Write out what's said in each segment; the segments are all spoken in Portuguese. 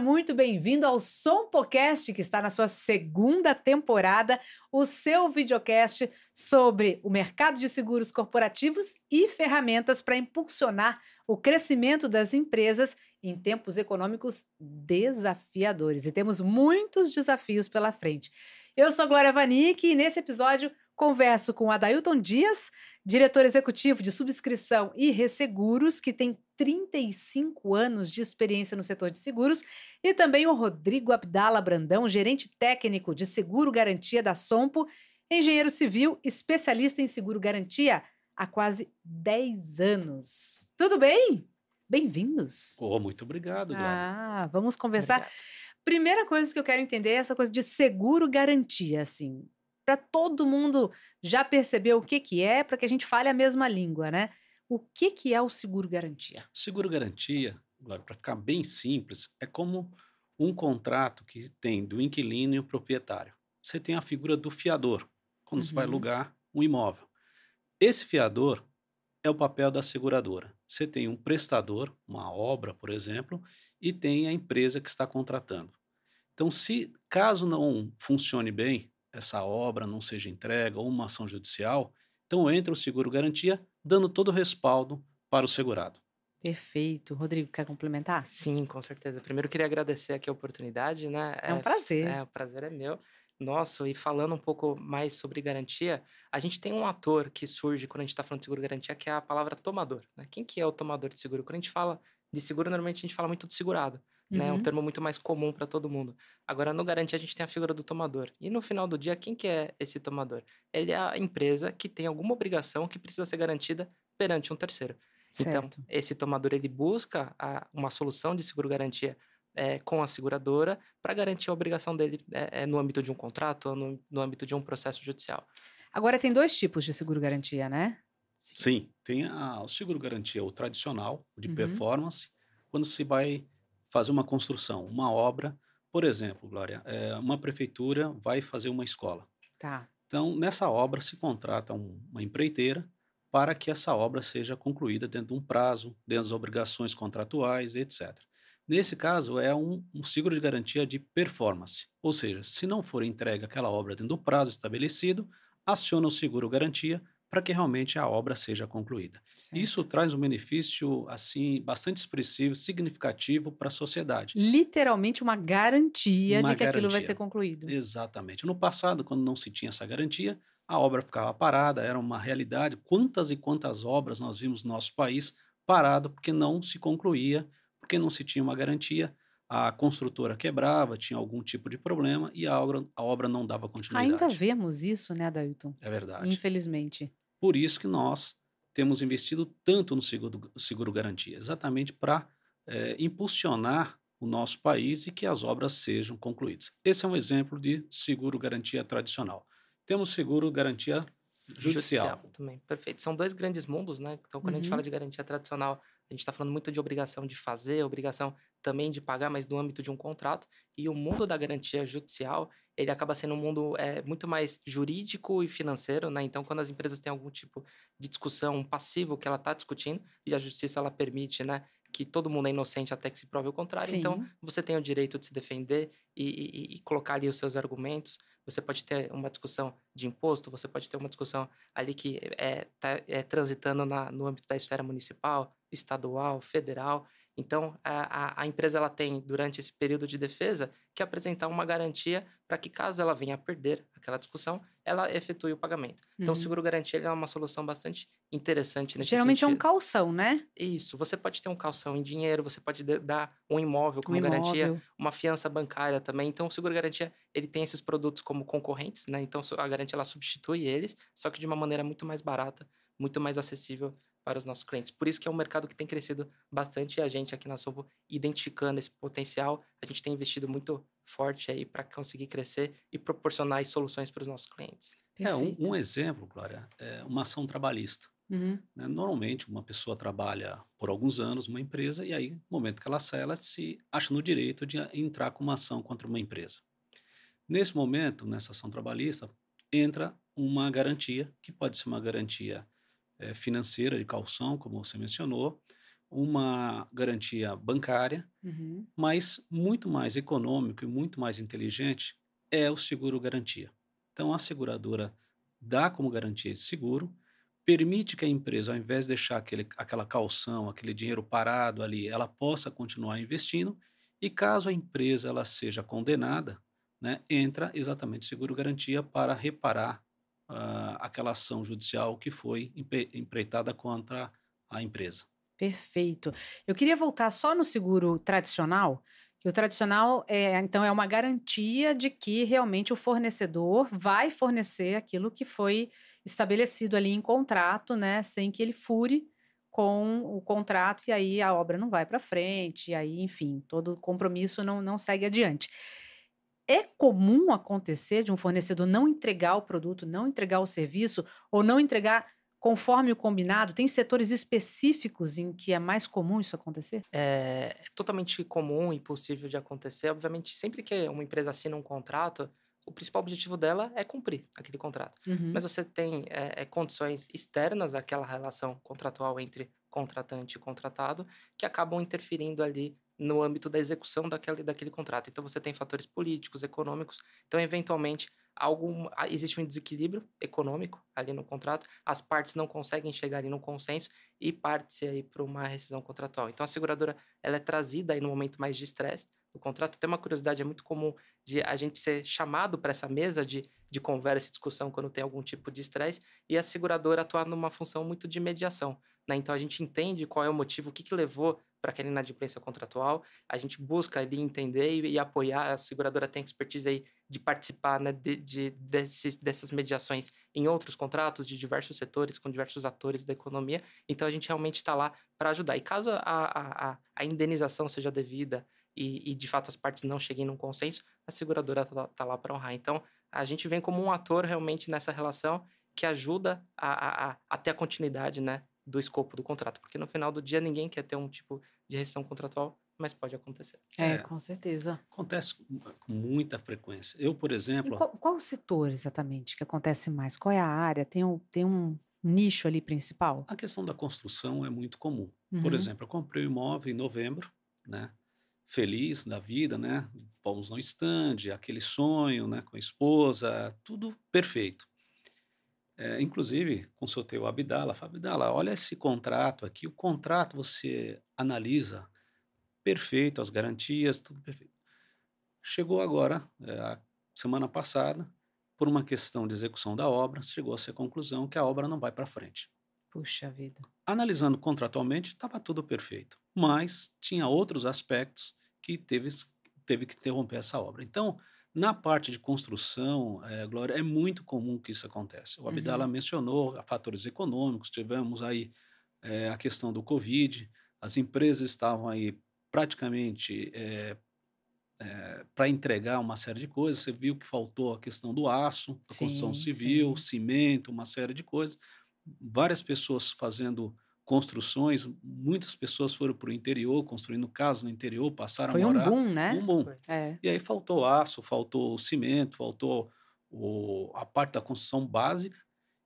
muito bem-vindo ao Som Podcast, que está na sua segunda temporada, o seu videocast sobre o mercado de seguros corporativos e ferramentas para impulsionar o crescimento das empresas em tempos econômicos desafiadores. E temos muitos desafios pela frente. Eu sou Glória Vanick e nesse episódio converso com Adailton Dias, diretor executivo de subscrição e resseguros, que tem 35 anos de experiência no setor de seguros, e também o Rodrigo Abdala Brandão, gerente técnico de seguro garantia da Sompo, engenheiro civil, especialista em seguro garantia há quase 10 anos. Tudo bem? Bem-vindos. Oh, muito obrigado, Glória. Ah, vamos conversar. Obrigado. Primeira coisa que eu quero entender é essa coisa de seguro garantia, assim. Para todo mundo já perceber o que, que é, para que a gente fale a mesma língua, né? O que, que é o seguro-garantia? Seguro-garantia, para ficar bem simples, é como um contrato que tem do inquilino e o proprietário. Você tem a figura do fiador, quando uhum. você vai uhum. alugar um imóvel. Esse fiador é o papel da seguradora. Você tem um prestador, uma obra, por exemplo, e tem a empresa que está contratando. Então, se caso não funcione bem essa obra, não seja entrega ou uma ação judicial, então entra o seguro garantia, dando todo o respaldo para o segurado. Perfeito. Rodrigo, quer complementar? Sim, com certeza. Primeiro, queria agradecer aqui a oportunidade, né? É, é um prazer. É, o prazer é meu. Nosso, e falando um pouco mais sobre garantia, a gente tem um ator que surge quando a gente está falando de seguro garantia, que é a palavra tomador. Né? Quem que é o tomador de seguro? Quando a gente fala de seguro, normalmente a gente fala muito do segurado né? É uhum. um termo muito mais comum para todo mundo. Agora, no garantia, a gente tem a figura do tomador. E no final do dia, quem que é esse tomador? Ele é a empresa que tem alguma obrigação que precisa ser garantida perante um terceiro. Então, certo. Então, esse tomador, ele busca a, uma solução de seguro-garantia é, eh, com a seguradora para garantir a obrigação dele é, no âmbito de um contrato ou no, no âmbito de um processo judicial. Agora, tem dois tipos de seguro-garantia, né? Sim, Sim tem a, o seguro-garantia, o tradicional, o de uhum. performance, quando se vai fazer uma construção, uma obra. Por exemplo, Glória, é, uma prefeitura vai fazer uma escola. Tá. Então, nessa obra se contrata um, uma empreiteira para que essa obra seja concluída dentro de um prazo, dentro das obrigações contratuais, etc. Nesse caso, é um, um seguro de garantia de performance, ou seja, se não for entregue aquela obra dentro do prazo estabelecido, aciona o seguro garantia para que realmente a obra seja concluída. Certo. Isso traz um benefício assim bastante expressivo, significativo para a sociedade. Literalmente uma garantia uma de que garantia. aquilo vai ser concluído. Exatamente. No passado, quando não se tinha essa garantia, a obra ficava parada, era uma realidade. Quantas e quantas obras nós vimos no nosso país parado porque não se concluía, porque não se tinha uma garantia a construtora quebrava, tinha algum tipo de problema e a obra, a obra não dava continuidade. Ainda vemos isso, né, Dailton? É verdade. Infelizmente. Por isso que nós temos investido tanto no seguro, seguro garantia, exatamente para é, impulsionar o nosso país e que as obras sejam concluídas. Esse é um exemplo de seguro garantia tradicional. Temos seguro garantia judicial. judicial também, perfeito. São dois grandes mundos, né? Então, quando uhum. a gente uhum. fala de garantia tradicional, a gente está falando muito de obrigação de fazer, obrigação também de pagar, mas no âmbito de um contrato. E o mundo da garantia judicial, ele acaba sendo um mundo é, muito mais jurídico e financeiro, né? Então, quando as empresas têm algum tipo de discussão, passiva que ela está discutindo, e a justiça ela permite, né? Que todo mundo é inocente até que se prove o contrário. Então Sim. Então, você tem o direito de se defender e, e, e colocar ali os seus argumentos. Você pode ter uma discussão de imposto, você pode ter uma discussão ali que é, tá, é transitando na, no âmbito da esfera municipal, estadual, federal. Então, a, a, empresa ela tem, durante esse período de defesa, que apresentar uma garantia para que, caso ela venha a perder aquela discussão, ela efetue o pagamento. Uhum. Então, o uhum. seguro-garantia é uma solução bastante interessante nesse Geralmente sentido. é um calção, né? Isso. Você pode ter um calção em dinheiro, você pode dar um imóvel como um garantia, uma fiança bancária também. Então, o seguro-garantia ele tem esses produtos como concorrentes, né? Então, a garantia ela substitui eles, só que de uma maneira muito mais barata muito mais acessível para os nossos clientes. Por isso que é um mercado que tem crescido bastante e a gente aqui na Sobo identificando esse potencial, a gente tem investido muito forte aí para conseguir crescer e proporcionar soluções para os nossos clientes. É, um, um, exemplo, Glória, é uma ação trabalhista. Uhum. Né, normalmente, uma pessoa trabalha por alguns anos numa empresa e aí, no momento que ela sai, ela se acha no direito de entrar com uma ação contra uma empresa. Nesse momento, nessa ação trabalhista, entra uma garantia, que pode ser uma garantia é, financeira de calção, como você mencionou, uma garantia bancária, uhum. mas muito mais econômico e muito mais inteligente é o seguro garantia. Então, a seguradora dá como garantia esse seguro, permite que a empresa, ao invés de deixar aquele, aquela calção, aquele dinheiro parado ali, ela possa continuar investindo e caso a empresa ela seja condenada, né, entra exatamente seguro garantia para reparar uh, aquela ação judicial que foi empreitada contra a empresa. Perfeito. Eu queria voltar só no seguro tradicional, que o tradicional é, então é uma garantia de que realmente o fornecedor vai fornecer aquilo que foi estabelecido ali em contrato, né, sem que ele fure com o contrato e aí a obra não vai para frente, e aí, enfim, todo compromisso não, não segue adiante. É comum acontecer de um fornecedor não entregar o produto, não entregar o serviço ou não entregar conforme o combinado? Tem setores específicos em que é mais comum isso acontecer? É, é, totalmente comum e possível de acontecer. Obviamente, sempre que uma empresa assina um contrato, o principal objetivo dela é cumprir aquele contrato. Uhum. Mas você tem é, é, condições externas àquela relação contratual entre contratante e contratado que acabam interferindo ali no âmbito da execução daquele, daquele contrato. Então você tem fatores políticos, econômicos. Então, eventualmente, algum, ah, existe um desequilíbrio econômico ali no contrato, as partes não conseguem chegar ali no consenso e parte-se aí para uma rescisão contratual. Então a seguradora ela é trazida aí no momento mais de estresse do contrato. Tem uma curiosidade, é muito comum de a gente ser chamado para essa mesa de, de conversa e discussão quando tem algum tipo de estresse e a seguradora atuar numa função muito de mediação. Né? Então a gente entende qual é o motivo, o que, que levou para aquela inadimplência contratual. A gente busca ali entender e, e, apoiar, a seguradora tem expertise aí de participar né, de, de desses, dessas mediações em outros contratos de diversos setores, com diversos atores da economia. Então a gente realmente está lá para ajudar. E caso a, a, a indenização seja devida e, e, de fato as partes não cheguem num consenso, a seguradora está tá lá tá para honrar. Então a gente vem como um ator realmente nessa relação que ajuda a, a, a, ter a continuidade né, do escopo do contrato, porque no final do dia ninguém quer ter um tipo de restrição contratual, mas pode acontecer. É, é com certeza. Acontece com muita frequência. Eu, por exemplo. qual, qual o setor exatamente que acontece mais? Qual é a área? Tem um, tem um nicho ali principal? A questão da construção é muito comum. Uhum. Por exemplo, eu comprei um imóvel em novembro, né? Feliz da vida, né? Fomos no estande, aquele sonho, né? Com a esposa, tudo perfeito é, inclusive, consultei o Abdala. Falei, Abdala, olha esse contrato aqui. O contrato você analisa perfeito, as garantias, tudo perfeito. Chegou agora, é, semana passada, por uma questão de execução da obra, chegou-se à conclusão que a obra não vai para frente. Puxa vida. Analisando contratualmente, estava tudo perfeito, mas tinha outros aspectos que teve, teve que interromper essa obra. Então, na parte de construção, é, Glória, é muito comum que isso aconteça. O Abdala uhum. mencionou ah, fatores econômicos, tivemos aí é, a questão do Covid, as empresas estavam aí praticamente é, eh, é, para entregar uma série de coisas. Você viu que faltou a questão do aço, a sim, construção civil, sim. cimento, uma série de coisas. Várias pessoas fazendo construções, muitas pessoas foram para o interior, construindo casas no interior, passaram Foi a morar. Foi um boom, né? Um boom. É. E aí faltou aço, faltou cimento, faltou o, a parte da construção básica,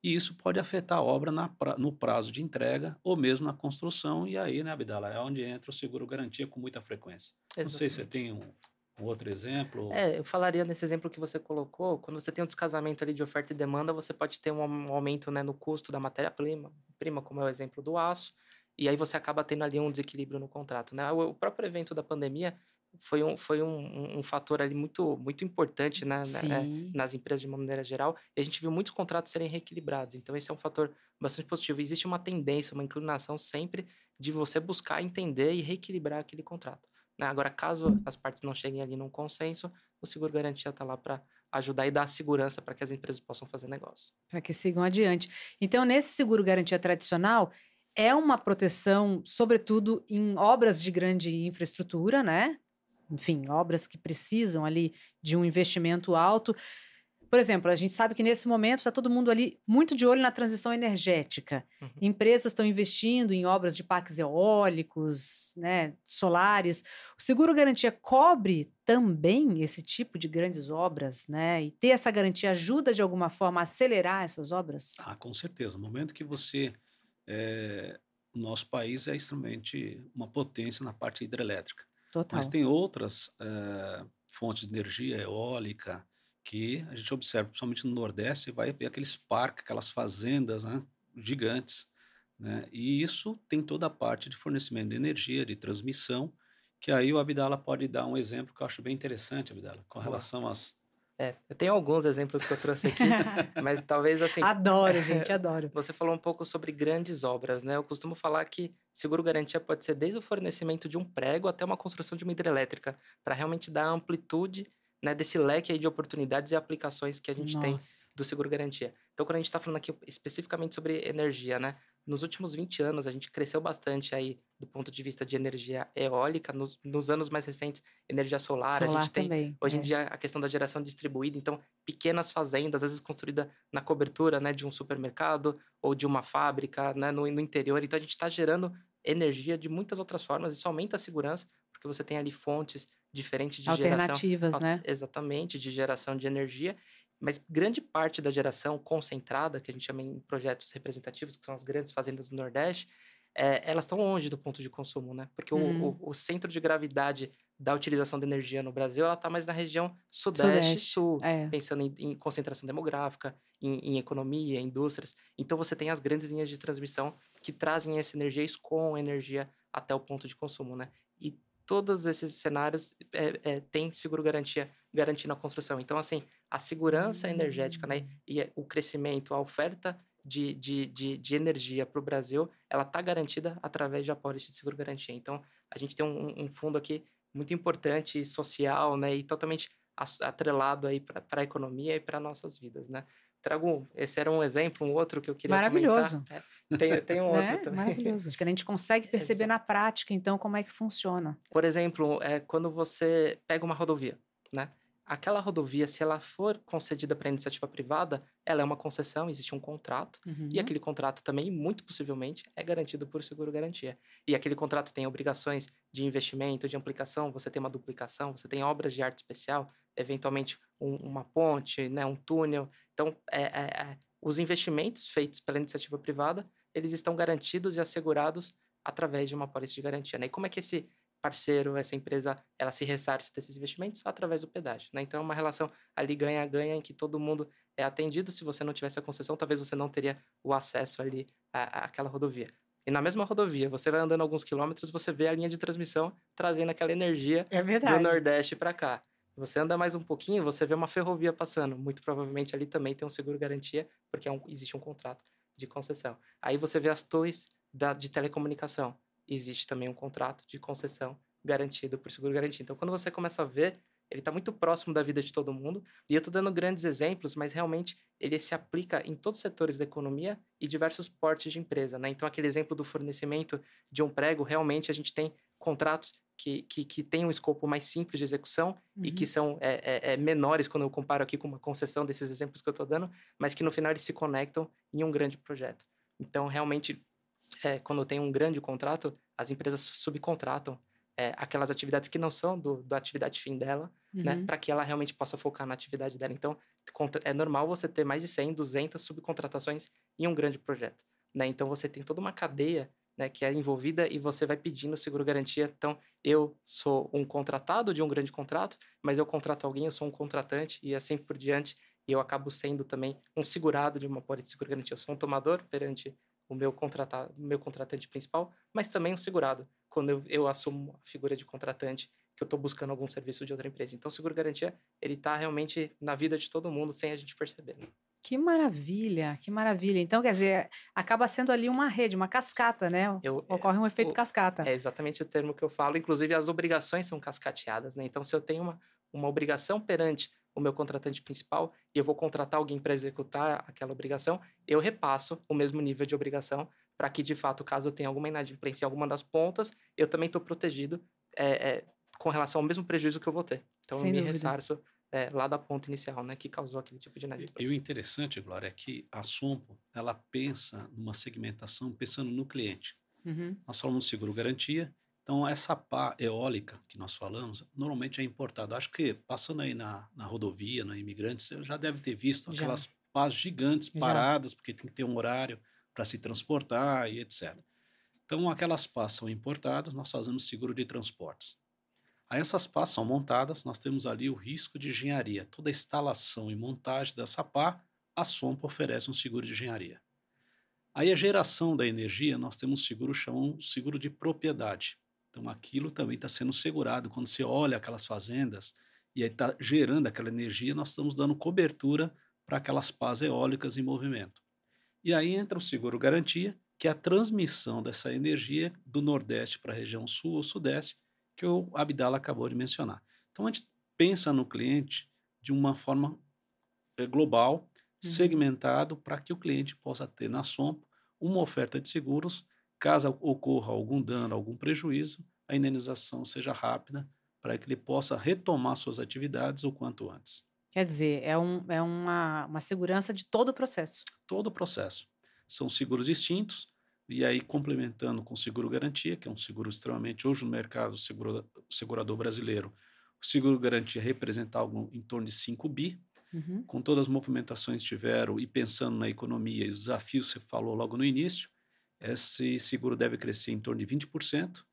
e isso pode afetar a obra na, no prazo de entrega ou mesmo na construção, e aí, né, Abdala, é onde entra o seguro-garantia com muita frequência. Exatamente. Não sei se você tem um, um outro exemplo? É, eu falaria nesse exemplo que você colocou, quando você tem um descasamento ali de oferta e demanda, você pode ter um aumento né, no custo da matéria-prima, prima, como é o exemplo do aço, e aí você acaba tendo ali um desequilíbrio no contrato. Né? O, próprio evento da pandemia foi um, foi um, um, um fator ali muito, muito importante né, né, é, nas empresas de uma maneira geral, e a gente viu muitos contratos serem reequilibrados, então esse é um fator bastante positivo. Existe uma tendência, uma inclinação sempre de você buscar entender e reequilibrar aquele contrato. Né, agora, caso as partes não cheguem ali num consenso, o seguro garantia está lá para ajudar e dar segurança para que as empresas possam fazer negócio. Para que sigam adiante. Então, nesse seguro garantia tradicional, é uma proteção, sobretudo em obras de grande infraestrutura, né? Enfim, obras que precisam ali de um investimento alto. Por exemplo, a gente sabe que nesse momento está todo mundo ali muito de olho na transição energética. Uhum. Empresas estão investindo em obras de parques eólicos, né, solares. O seguro garantia cobre também esse tipo de grandes obras, né? E ter essa garantia ajuda de alguma forma a acelerar essas obras? Ah, com certeza. No momento que você é, o nosso país é extremamente uma potência na parte hidrelétrica. Total. Mas tem outras é, fontes de energia eólica, que a gente observa, principalmente no Nordeste, vai ver aqueles parques, aquelas fazendas né, gigantes. Né? E isso tem toda a parte de fornecimento de energia, de transmissão, que aí o Abdala pode dar um exemplo que eu acho bem interessante, Abdala, com relação às, é, eu tenho alguns exemplos que eu trouxe aqui, mas talvez assim. Adoro, gente, adoro. Você falou um pouco sobre grandes obras, né? Eu costumo falar que seguro garantia pode ser desde o fornecimento de um prego até uma construção de uma hidrelétrica, para realmente dar amplitude né, desse leque aí de oportunidades e aplicações que a gente Nossa. tem do seguro garantia. Então, quando a gente está falando aqui especificamente sobre energia, né? Nos últimos 20 anos, a gente cresceu bastante aí do ponto de vista de energia eólica. Nos, nos anos mais recentes, energia solar. solar a gente tem hoje é. em dia a questão da geração distribuída. Então, pequenas fazendas, às vezes construída na cobertura né, de um supermercado ou de uma fábrica né, no, no interior. Então, a gente está gerando energia de muitas outras formas. Isso aumenta a segurança, porque você tem ali fontes diferentes de alternativas, geração, né? Exatamente, de geração de energia, mas grande parte da geração concentrada, que a gente chama em projetos representativos, que são as grandes fazendas do Nordeste, é, elas estão longe do ponto de consumo, né? Porque hum. o, o, centro de gravidade da utilização de energia no Brasil, ela está mais na região sudeste, e sul, é. pensando em, em, concentração demográfica, em, em, economia, indústrias. Então você tem as grandes linhas de transmissão que trazem essa energia, escoam energia até o ponto de consumo, né? E todos esses cenários é, é, têm seguro garantia garantindo a construção. Então, assim, a segurança energética né, hum. e o crescimento, a oferta de, de, de, de energia para o Brasil, ela está garantida através da apólice de seguro garantia. Então, a gente tem um, um fundo aqui muito importante, social, né, e totalmente atrelado aí para a economia e para nossas vidas, né? trago. Esse era um exemplo, um outro que eu queria Maravilhoso. comentar. É, tem, tem um né? outro também. Maravilhoso. Acho que a gente consegue perceber Exato. na prática, então, como é que funciona. Por exemplo, é quando você pega uma rodovia, né? Aquela rodovia, se ela for concedida para iniciativa privada, ela é uma concessão, existe um contrato, uhum. e aquele contrato também, muito possivelmente, é garantido por seguro-garantia. E aquele contrato tem obrigações de investimento, de ampliação, você tem uma duplicação, você tem obras de arte especial, eventualmente um, uma ponte, né, um túnel. Então, é, é, é, os investimentos feitos pela iniciativa privada, eles estão garantidos e assegurados através de uma polícia de garantia. Né? E como é que esse parceiro, essa empresa, ela se ressarce desses investimentos? Através do pedágio. Né? Então, é uma relação ali ganha-ganha em que todo mundo é atendido. Se você não tivesse a concessão, talvez você não teria o acesso ali à, àquela rodovia. E na mesma rodovia, você vai andando alguns quilômetros, você vê a linha de transmissão trazendo aquela energia é do Nordeste para cá. Você anda mais um pouquinho, você vê uma ferrovia passando. Muito provavelmente ali também tem um seguro-garantia, porque é um, existe um contrato de concessão. Aí você vê as torres da, de telecomunicação. Existe também um contrato de concessão garantido por seguro-garantia. Então, quando você começa a ver, ele está muito próximo da vida de todo mundo. E eu estou dando grandes exemplos, mas realmente ele se aplica em todos os setores da economia e diversos portes de empresa. Né? Então, aquele exemplo do fornecimento de um prego, realmente a gente tem contratos que, que, que tem um escopo mais simples de execução uhum. e que uhum. são é, é, é, menores quando eu comparo aqui com uma concessão desses exemplos que eu estou dando, mas que no final eles se conectam em um grande projeto. Então, realmente, é, quando tem um grande contrato, as empresas subcontratam é, aquelas atividades que não são do, da atividade fim dela, né, uhum. né, para que ela realmente possa focar na atividade dela. Então, é normal você ter mais de 100, 200 subcontratações em um grande projeto. Né? Então, você tem toda uma cadeia né, que é envolvida e você vai pedindo seguro-garantia. Então, eu sou um contratado de um grande contrato, mas eu contrato alguém, eu sou um contratante e assim por diante, e eu acabo sendo também um segurado de uma política de seguro garantia. Eu sou um tomador perante o meu, contratado, meu contratante principal, mas também um segurado, quando eu, eu assumo a figura de contratante que eu estou buscando algum serviço de outra empresa. Então, o seguro-garantia, ele está realmente na vida de todo mundo, sem a gente perceber. Né? Que maravilha, que maravilha. Então, quer dizer, acaba sendo ali uma rede, uma cascata, né? Eu, é, Ocorre um efeito o, cascata. É exatamente o termo que eu falo. Inclusive, as obrigações são cascateadas, né? Então, se eu tenho uma, uma obrigação perante o meu contratante principal e eu vou contratar alguém para executar aquela obrigação, eu repasso o mesmo nível de obrigação para que, de fato, caso eu tenha alguma inadimplência em alguma das pontas, eu também estou protegido é, é, com relação ao mesmo prejuízo que eu vou ter. Então, Sem eu me dúvida. ressarço é, lá da ponta inicial, né, que causou aquele tipo de inadimplência. E o interessante, Glória, é que a Sompo, ela pensa numa segmentação pensando no cliente. Uhum. Nós falamos seguro garantia, então essa pá eólica que nós falamos, normalmente é importada. Acho que passando aí na, na rodovia, na imigrante, você já deve ter visto já. aquelas pás gigantes paradas, já. porque tem que ter um horário para se transportar e etc. Então aquelas pás são importadas, nós fazemos seguro de transportes. Aí essas pás são montadas, nós temos ali o risco de engenharia. Toda a instalação e montagem dessa pá, a SOMPA oferece um seguro de engenharia. Aí a geração da energia, nós temos um seguro chamado seguro de propriedade. Então aquilo também está sendo segurado. Quando você olha aquelas fazendas e aí está gerando aquela energia, nós estamos dando cobertura para aquelas pás eólicas em movimento. E aí entra o seguro garantia, que é a transmissão dessa energia do Nordeste para a região Sul ou Sudeste, que o Abdala acabou de mencionar. Então, a gente pensa no cliente de uma forma eh, global, uhum. segmentado, para que o cliente possa ter na SOMPO uma oferta de seguros, caso ocorra algum dano, algum prejuízo, a indenização seja rápida para que ele possa retomar suas atividades o quanto antes. Quer dizer, é, um, é uma, uma segurança de todo o processo. Todo o processo. São seguros distintos, e aí, complementando com o seguro garantia, que é um seguro extremamente, hoje no mercado seguro, segurador brasileiro, o seguro garantia representa algo em torno de 5 bi. Uhum. Com todas as movimentações que tiveram e pensando na economia e os desafios que você falou logo no início, esse seguro deve crescer em torno de 20%.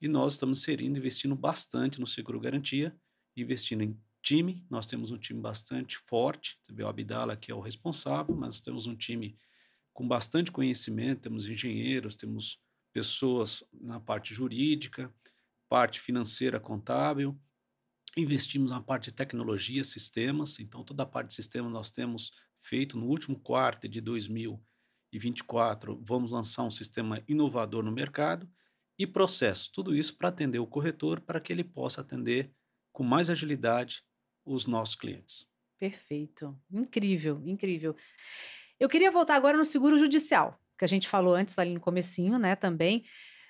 E nós estamos inserindo, investindo bastante no seguro garantia, investindo em time. Nós temos um time bastante forte. o Abdala, que é o responsável, mas temos um time com bastante conhecimento, temos engenheiros, temos pessoas na parte jurídica, parte financeira contábil, investimos na parte de tecnologia, sistemas, então toda a parte de sistemas nós temos feito no último quarto de 2024, vamos lançar um sistema inovador no mercado e processo, tudo isso para atender o corretor, para que ele possa atender com mais agilidade os nossos clientes. Perfeito, incrível, incrível. Eu queria voltar agora no seguro judicial, que a gente falou antes ali no comecinho, né, também.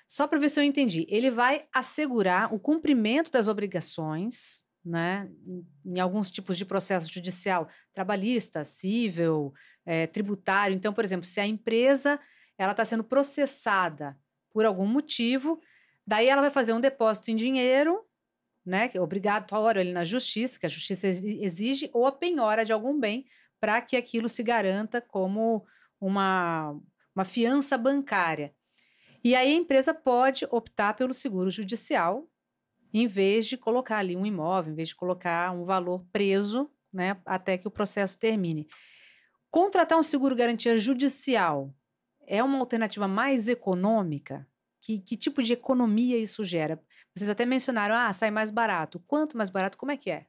Só para ver se eu entendi. Ele vai assegurar o cumprimento das obrigações, né, em alguns tipos de processo judicial, trabalhista, civil, é, tributário. Então, por exemplo, se a empresa ela está sendo processada por algum motivo, daí ela vai fazer um depósito em dinheiro né, é obrigatório ali na justiça, que a justiça exige, ou a penhora de algum bem para que aquilo se garanta como uma, uma fiança bancária. E aí a empresa pode optar pelo seguro judicial, em vez de colocar ali um imóvel, em vez de colocar um valor preso, né, até que o processo termine. Contratar um seguro garantia judicial é uma alternativa mais econômica? Que, que tipo de economia isso gera? Vocês até mencionaram, ah, sai mais barato. Quanto mais barato? Como é que é?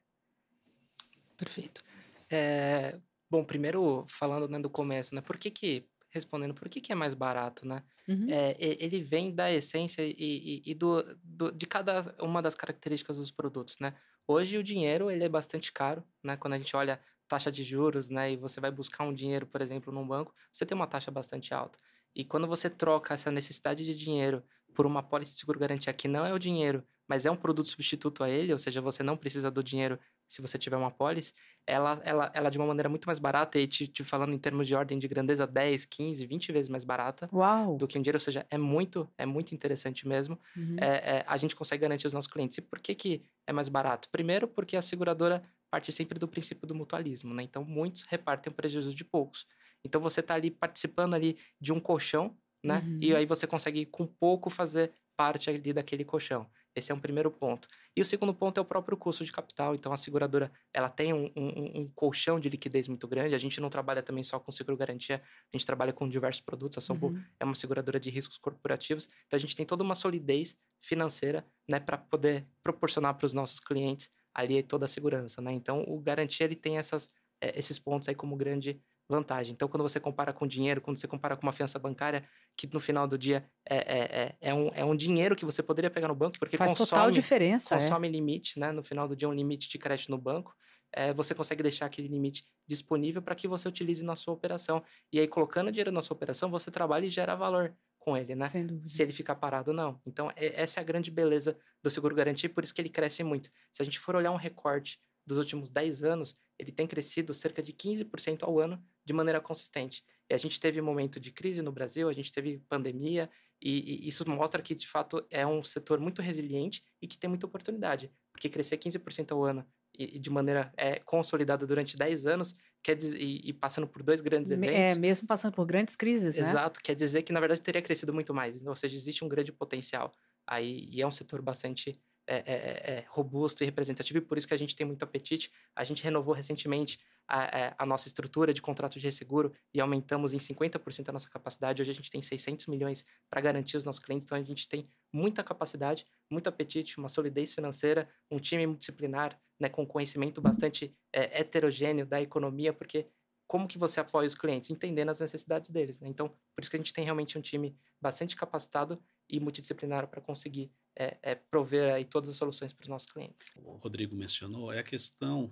Perfeito. É, Bom, primeiro falando né, do começo, né? Por que que respondendo por que, que é mais barato, né? Uhum. É, ele vem da essência e, e, e do, do, de cada uma das características dos produtos, né? Hoje o dinheiro ele é bastante caro, né? Quando a gente olha taxa de juros, né? E você vai buscar um dinheiro, por exemplo, num banco, você tem uma taxa bastante alta. E quando você troca essa necessidade de dinheiro por uma pólice de seguro garantia que não é o dinheiro, mas é um produto substituto a ele, ou seja, você não precisa do dinheiro se você tiver uma polis, ela, ela, ela é de uma maneira muito mais barata, e te, te falando em termos de ordem de grandeza, 10, 15, 20 vezes mais barata Uau. do que um dinheiro. Ou seja, é muito, é muito interessante mesmo. Uhum. É, é, a gente consegue garantir os nossos clientes. E por que, que é mais barato? Primeiro, porque a seguradora parte sempre do princípio do mutualismo, né? Então, muitos repartem o prejuízo de poucos. Então, você está ali participando ali de um colchão, né? Uhum. E aí você consegue, com pouco, fazer parte ali daquele colchão. Esse é um primeiro ponto. E o segundo ponto é o próprio custo de capital. Então, a seguradora ela tem um, um, um colchão de liquidez muito grande. A gente não trabalha também só com seguro-garantia, a gente trabalha com diversos produtos. A são uhum. é uma seguradora de riscos corporativos. Então, a gente tem toda uma solidez financeira né, para poder proporcionar para os nossos clientes ali toda a segurança. Né? Então, o garantia ele tem essas, eh, esses pontos aí como grande vantagem. Então, quando você compara com dinheiro, quando você compara com uma fiança bancária, que no final do dia é, é, é, é, um, é um dinheiro que você poderia pegar no banco, porque Faz consome, total diferença, é. consome é. limite, né? No final do dia, um limite de crédito no banco. É, você consegue deixar aquele limite disponível para que você utilize na sua operação. E aí, colocando dinheiro na sua operação, você trabalha e gera valor com ele, né? Se ele ficar parado, não. Então, é, essa é a grande beleza do seguro garantia, por isso que ele cresce muito. Se a gente for olhar um recorte dos últimos 10 anos, ele tem crescido cerca de 15% ao ano de maneira consistente. E eh, a gente teve um momento de crise no Brasil, a gente teve pandemia, e, e, isso mostra que, de fato, é um setor muito resiliente e que tem muita oportunidade, porque crescer 15% ao ano e, e de maneira é, consolidada durante 10 anos quer dizer, e, e, passando por dois grandes é, eventos. É, mesmo passando por grandes crises, né? Exato, quer dizer que, na verdade, teria crescido muito mais, ou seja, existe um grande potencial aí, e é um setor bastante é é, é, é, robusto e representativo, e por isso que a gente tem muito apetite. A gente renovou recentemente a, é, a nossa estrutura de contrato de resseguro e aumentamos em 50% a nossa capacidade. Hoje a gente tem 600 milhões para garantir os nossos clientes, então a gente tem muita capacidade, muito apetite, uma solidez financeira, um time multidisciplinar, né, com conhecimento bastante heterogêneo da economia, porque como que você apoia os clientes, entendendo as necessidades deles. Né? Então, por isso que a gente tem realmente um time bastante capacitado e multidisciplinar para conseguir é, é, prover aí todas as soluções para os nossos clientes. O Rodrigo mencionou é a questão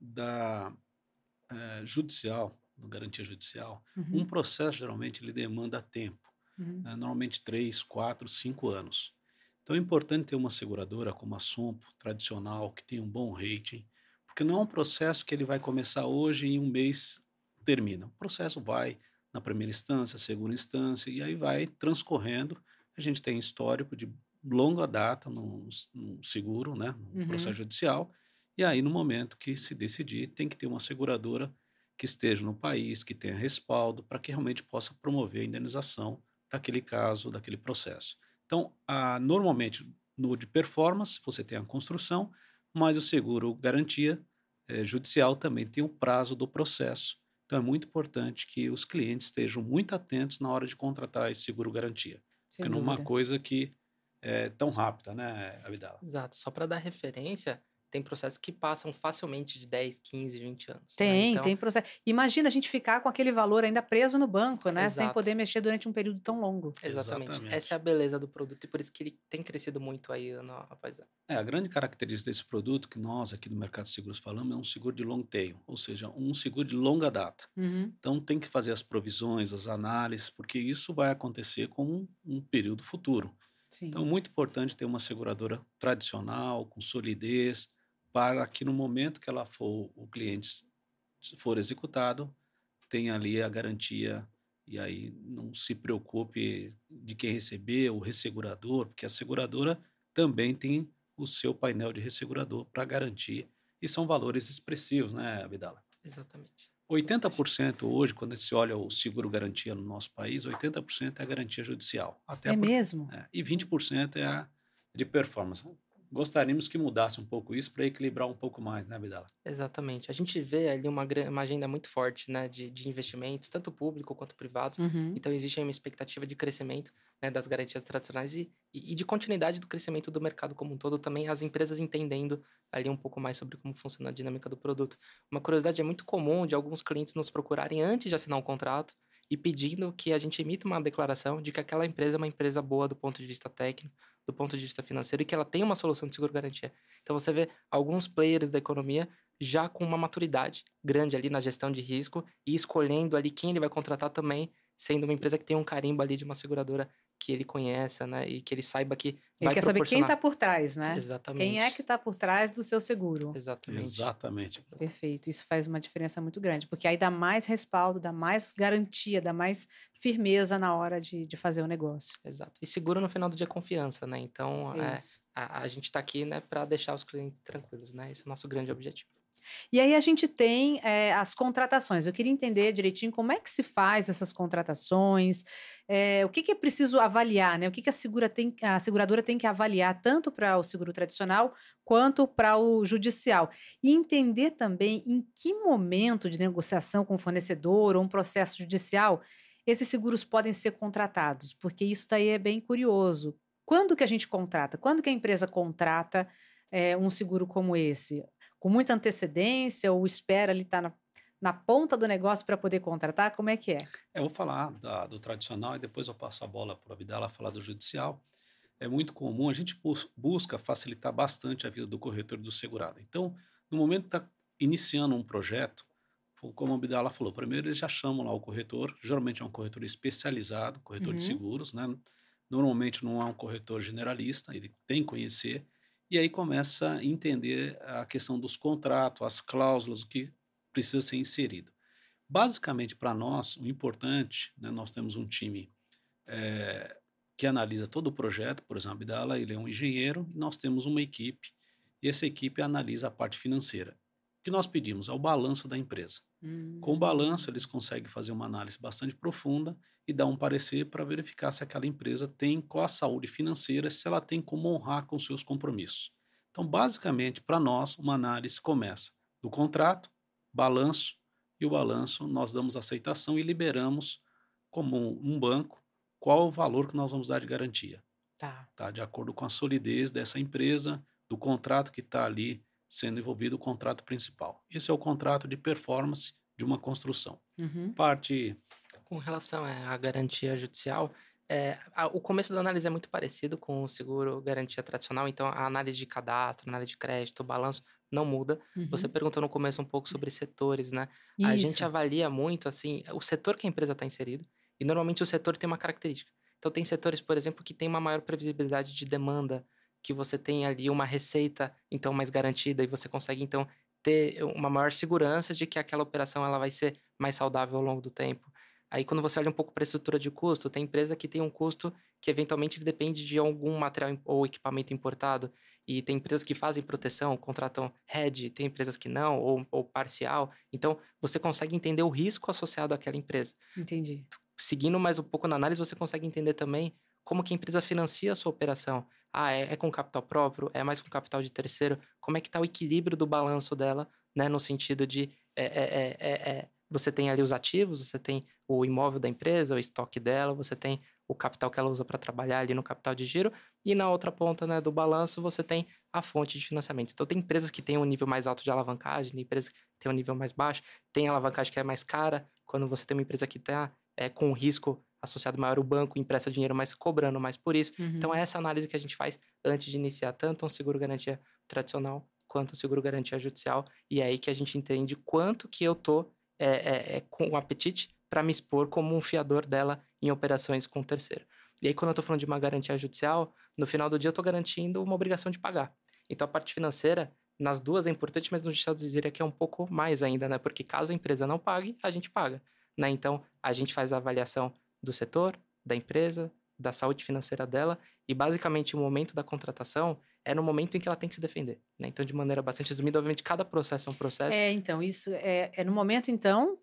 da é, judicial, no garantia judicial. Uhum. Um processo geralmente ele demanda tempo, uhum. né? normalmente três, quatro, cinco anos. Então é importante ter uma seguradora como a Sompo, tradicional, que tem um bom rating, porque não é um processo que ele vai começar hoje e em um mês termina. O processo vai na primeira instância, segunda instância, e aí vai transcorrendo. A gente tem histórico de longa data no, no seguro, né, no uhum. processo judicial, e aí no momento que se decidir, tem que ter uma seguradora que esteja no país, que tenha respaldo, para que realmente possa promover a indenização daquele caso, daquele processo. Então, a, ah, normalmente, no de performance, você tem a construção, mas o seguro garantia é, judicial também tem o prazo do processo. Então é muito importante que os clientes estejam muito atentos na hora de contratar esse seguro garantia. Sem porque dúvida. não é uma coisa que é tão rápida, né, Abdala? Exato. Só para dar referência, tem processos que passam facilmente de 10, 15, 20 anos. Né, tem, né? então... tem processo. Imagina a gente ficar com aquele valor ainda preso no banco, né? Exato. Sem poder mexer durante um período tão longo. Exatamente. Exatamente. Essa é a beleza do produto e por isso que ele tem crescido muito aí ano rapaz. É, a grande característica desse produto que nós aqui no mercado de seguros falamos é um seguro de long tail, ou seja, um seguro de longa data. Uhum. Então tem que fazer as provisões, as análises, porque isso vai acontecer com um, um período futuro. Sim. Então, é muito importante ter uma seguradora tradicional, com solidez, para que no momento que ela for, o cliente for executado, tenha ali a garantia e aí não se preocupe de quem receber, o ressegurador, porque a seguradora também tem o seu painel de ressegurador para garantir. E são valores expressivos, né, Abdala? Exatamente. 80% hoje, quando se olha o seguro garantia no nosso país, 80% é a garantia judicial. Até é por... mesmo? É, e 20% é a de performance gostaríamos que mudasse um pouco isso para equilibrar um pouco mais, né, Vidal? Exatamente. A gente vê ali uma, uma agenda muito forte né, de, de investimentos, tanto público quanto privados. Uhum. Então, existe uma expectativa de crescimento né, das garantias tradicionais e, e, de continuidade do crescimento do mercado como um todo, também as empresas entendendo ali um pouco mais sobre como funciona a dinâmica do produto. Uma curiosidade é muito comum de alguns clientes nos procurarem antes de assinar um contrato, e pedindo que a gente emita uma declaração de que aquela empresa é uma empresa boa do ponto de vista técnico, do ponto de vista financeiro e que ela tem uma solução de seguro-garantia. Então você vê alguns players da economia já com uma maturidade grande ali na gestão de risco e escolhendo ali quem ele vai contratar também, sendo uma empresa que tem um carimbo ali de uma seguradora que ele conheça, né? E que ele saiba que. Ele quer saber quem está por trás, né? Exatamente. Quem é que está por trás do seu seguro. Exatamente. Exatamente. Perfeito. Isso faz uma diferença muito grande, porque aí dá mais respaldo, dá mais garantia, dá mais firmeza na hora de, de fazer o negócio. Exato. E seguro no final do dia é confiança, né? Então, é, a, a gente está aqui né, para deixar os clientes tranquilos, né? Esse é o nosso grande objetivo. E aí a gente tem é, as contratações. Eu queria entender direitinho como é que se faz essas contratações, é, o que, que, é preciso avaliar, né? O que, que a, segura tem, a seguradora tem que avaliar tanto para o seguro tradicional quanto para o judicial. E entender também em que momento de negociação com o fornecedor ou um processo judicial esses seguros podem ser contratados, porque isso daí é bem curioso. Quando que a gente contrata? Quando que a empresa contrata é, um seguro como esse? com muita antecedência ou espera ele estar tá na, na, ponta do negócio para poder contratar? Como é que é? é? Eu vou falar da, do tradicional e depois eu passo a bola para a Vidala falar do judicial. É muito comum, a gente busca facilitar bastante a vida do corretor e do segurado. Então, no momento que está iniciando um projeto, como a Abdala falou, primeiro eles já chamam lá o corretor, geralmente é um corretor especializado, corretor uhum. de seguros, né? Normalmente não é um corretor generalista, ele tem que conhecer, e aí começa a entender a questão dos contratos, as cláusulas, o que precisa ser inserido. Basicamente, para nós, o importante, né, nós temos um time é, que analisa todo o projeto, por exemplo, Abdala, ele é um engenheiro, e nós temos uma equipe, e essa equipe analisa a parte financeira que nós pedimos? Ao é balanço da empresa. Com o balanço, eles hum. conseguem fazer uma análise bastante profunda e dar um parecer para verificar se aquela empresa tem qual a saúde financeira, se ela tem como honrar com seus compromissos. Então, basicamente, para nós, uma análise começa do contrato, balanço, e o balanço nós damos aceitação e liberamos, como um banco, qual o valor que nós vamos dar de garantia. Tá. tá de acordo com a solidez dessa empresa, do contrato que está ali sendo envolvido o contrato principal. Esse é o contrato de performance de uma construção. Uhum. Parte. Com relação é, à garantia judicial, é, a, o começo da análise é muito parecido com o seguro garantia tradicional, então a análise de cadastro, análise de crédito, balanço não muda. Uhum. Você perguntou no começo um pouco sobre setores, né? Isso. A gente avalia muito assim o setor que a empresa está inserido e normalmente o setor tem uma característica. Então tem setores, por exemplo, que tem uma maior previsibilidade de demanda que você tem ali uma receita então mais garantida e você consegue então ter eh, uma maior segurança de que aquela operação ela vai ser mais saudável ao longo do tempo. Aí quando você olha um pouco para a estrutura de custo, tem empresa que tem um custo que eventualmente depende de algum material ou equipamento importado, e tem empresas que fazem proteção, contratam hedge, tem empresas que não, ou, ou parcial. Então, você consegue entender o risco associado àquela empresa. Entendi. Seguindo mais um pouco na análise, você consegue entender também como que a empresa financia a sua operação. Ah, é, é com capital próprio? É mais com capital de terceiro? Como é que está o equilíbrio do balanço dela, né? No sentido de é, é, você tem ali os ativos, você tem o imóvel da empresa, o estoque dela, você tem o capital que ela usa para trabalhar ali no capital de giro, e na outra ponta né, do balanço você tem a fonte de financiamento. Então tem empresas que têm um nível mais alto de alavancagem, tem empresas que têm um nível mais baixo, tem alavancagem que é mais cara, quando você tem uma empresa que está é, com risco associado maior o banco empresta dinheiro, mas cobrando mais por isso. Então, uhum. Então é essa análise que a gente faz antes de iniciar tanto um seguro garantia tradicional quanto um seguro garantia judicial e é aí que a gente entende quanto que eu tô é, é, é com o apetite para me expor como um fiador dela em operações com o terceiro. E aí quando eu estou falando de uma garantia judicial, no final do dia eu estou garantindo uma obrigação de pagar. Então a parte financeira nas duas é importante, mas no judicial eu diria que é um pouco mais ainda, né? Porque caso a empresa não pague, a gente paga. Né? Então, a gente faz a avaliação do setor, da empresa, da saúde financeira dela, e basicamente o momento da contratação é no momento em que ela tem que se defender. Né? Então, de maneira bastante resumida, obviamente, cada processo é um processo. É, então, isso é, é no momento, então.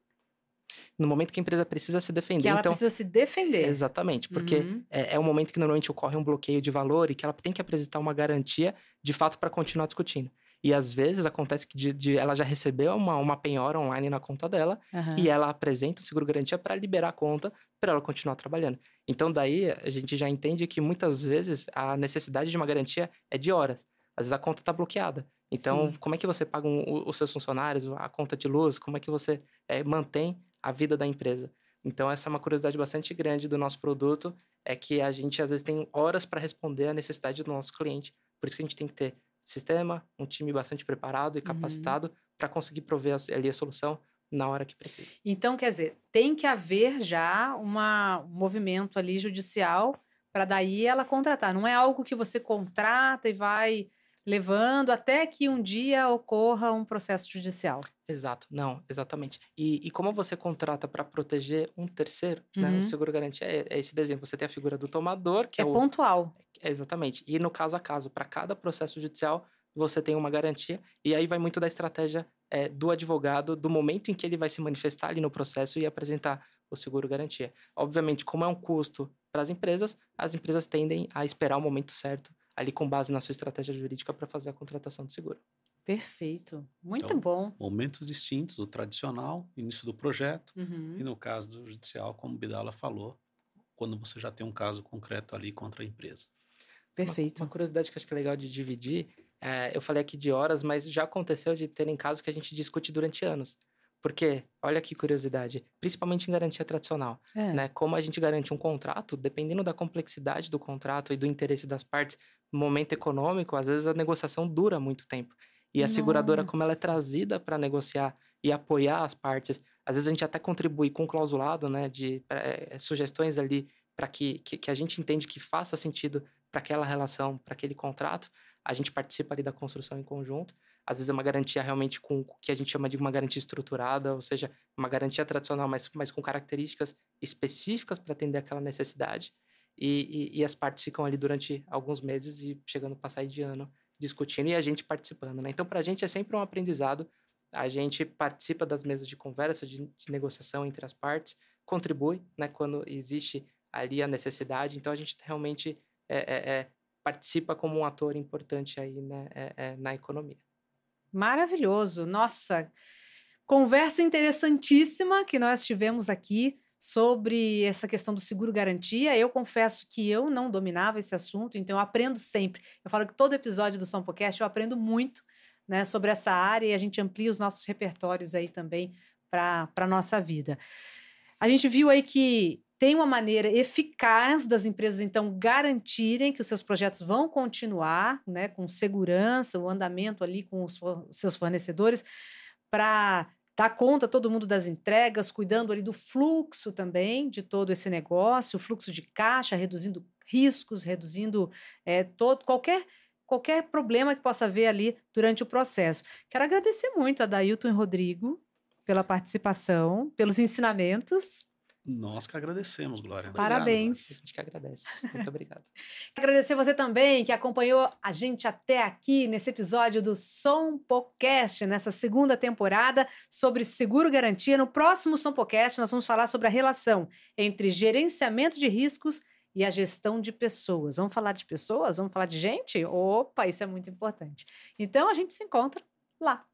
No momento que a empresa precisa se defender. Que ela então, precisa se defender. Exatamente, porque uhum. é, é o momento que normalmente ocorre um bloqueio de valor e que ela tem que apresentar uma garantia, de fato, para continuar discutindo. E às vezes acontece que de, de, ela já recebeu uma, uma penhora online na conta dela uhum. e ela apresenta o seguro garantia para liberar a conta para ela continuar trabalhando. Então daí a gente já entende que muitas vezes a necessidade de uma garantia é de horas. Às vezes a conta está bloqueada. Então, Sim. como é que você paga um, os seus funcionários, a conta de luz? Como é que você é, mantém a vida da empresa? Então, essa é uma curiosidade bastante grande do nosso produto, é que a gente às vezes tem horas para responder à necessidade do nosso cliente. Por isso que a gente tem que ter sistema, um time bastante preparado e uhum. capacitado uhum. para conseguir prover ali a solução na hora que precisa. Então, quer dizer, tem que haver já uma, um movimento ali judicial para daí ela contratar. Não é algo que você contrata e vai levando até que um dia ocorra um processo judicial. Exato, não, exatamente. E, e como você contrata para proteger um terceiro, uhum. né, o uhum. seguro garantia é, é, esse desenho. Você tem a figura do tomador, que é, é o, pontual exatamente. E no caso a caso, para cada processo judicial, você tem uma garantia. E aí vai muito da estratégia é, do advogado, do momento em que ele vai se manifestar ali no processo e apresentar o seguro garantia. Obviamente, como é um custo para as empresas, as empresas tendem a esperar o momento certo ali com base na sua estratégia jurídica para fazer a contratação de seguro. Perfeito, muito então, bom. Momentos distintos, do tradicional, início do projeto, uhum. e no caso do judicial, como Bidala falou, quando você já tem um caso concreto ali contra a empresa. Perfeito. Uma, uma curiosidade que acho que é legal de dividir, é, eu falei aqui de horas, mas já aconteceu de terem casos que a gente discute durante anos. Porque, olha que curiosidade, principalmente em garantia tradicional, é. né? Como a gente garante um contrato, dependendo da complexidade do contrato e do interesse das partes, momento econômico, às vezes a negociação dura muito tempo. E a Nossa. seguradora, como ela é trazida para negociar e apoiar as partes, às vezes a gente até contribui com um clausulado, né? De é, sugestões ali para que, que, que a gente entende que faça sentido para aquela relação, para aquele contrato, a gente participa ali da construção em conjunto. Às vezes é uma garantia realmente com o que a gente chama de uma garantia estruturada, ou seja, uma garantia tradicional, mas, mas com características específicas para atender aquela necessidade. E, e, e, as partes ficam ali durante alguns meses e chegando para sair de ano discutindo e a gente participando. Né? Então, para a gente é sempre um aprendizado. A gente participa das mesas de conversa, de, de negociação entre as partes, contribui né, quando existe ali a necessidade. Então, a gente realmente é, é, é, participa como um ator importante aí né, é, na economia. Maravilhoso, nossa conversa interessantíssima que nós tivemos aqui sobre essa questão do seguro garantia. Eu confesso que eu não dominava esse assunto, então eu aprendo sempre. Eu falo que todo episódio do São Podcast eu aprendo muito né, sobre essa área e a gente amplia os nossos repertórios aí também para a nossa vida. A gente viu aí que tem uma maneira eficaz das empresas, então, garantirem que os seus projetos vão continuar né, com segurança, o andamento ali com os seus fornecedores, para dar conta todo mundo das entregas, cuidando ali do fluxo também de todo esse negócio, o fluxo de caixa, reduzindo riscos, reduzindo é, todo qualquer qualquer problema que possa haver ali durante o processo. Quero agradecer muito a Dailton e Rodrigo pela participação, pelos ensinamentos. Nós que agradecemos, Glória. É, né, Parabéns. Obrigado, a gente que agradece. Muito obrigado. Agradecer você também que acompanhou a gente até aqui nesse episódio do Som Podcast, nessa segunda temporada sobre seguro garantia. No próximo Som Podcast, nós vamos falar sobre a relação entre gerenciamento de riscos e a gestão de pessoas. Vamos falar de pessoas? Vamos falar de gente? Opa, isso é muito importante. Então a gente se encontra lá.